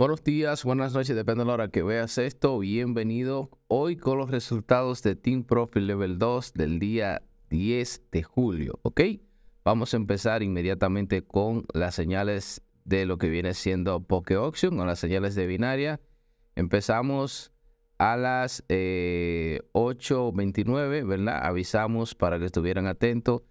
Buenos días, buenas noches, depende de la hora que veas esto. Bienvenido hoy con los resultados de Team Profile Level 2 del día 10 de julio, ¿ok? Vamos a empezar inmediatamente con las señales de lo que viene siendo Poke Auction, con las señales de binaria. Empezamos a las 8.29, eh, ¿verdad? Avisamos para que estuvieran atentos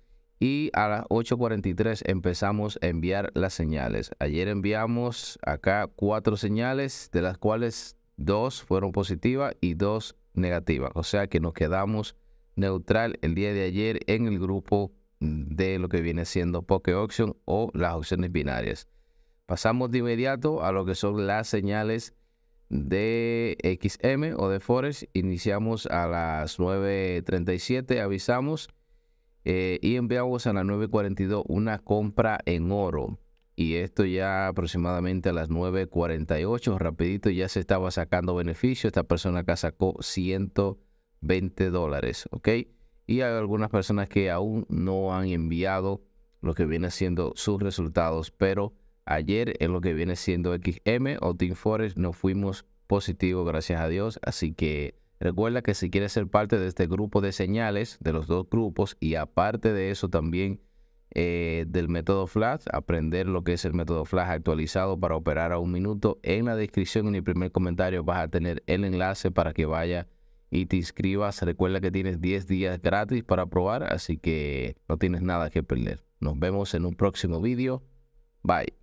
y a las 8.43 empezamos a enviar las señales. Ayer enviamos acá cuatro señales, de las cuales dos fueron positivas y dos negativas. O sea que nos quedamos neutral el día de ayer en el grupo de lo que viene siendo Poke Auction o las opciones binarias. Pasamos de inmediato a lo que son las señales de XM o de Forex. Iniciamos a las 9.37, avisamos eh, y enviamos a las 9.42 una compra en oro. Y esto ya aproximadamente a las 9.48, rapidito, ya se estaba sacando beneficio. Esta persona acá sacó 120 dólares, ¿ok? Y hay algunas personas que aún no han enviado lo que viene siendo sus resultados, pero ayer en lo que viene siendo XM o Team Forest nos fuimos positivos, gracias a Dios. Así que Recuerda que si quieres ser parte de este grupo de señales, de los dos grupos, y aparte de eso también eh, del método Flash, aprender lo que es el método Flash actualizado para operar a un minuto, en la descripción, en el primer comentario, vas a tener el enlace para que vaya y te inscribas. Recuerda que tienes 10 días gratis para probar, así que no tienes nada que perder. Nos vemos en un próximo video. Bye.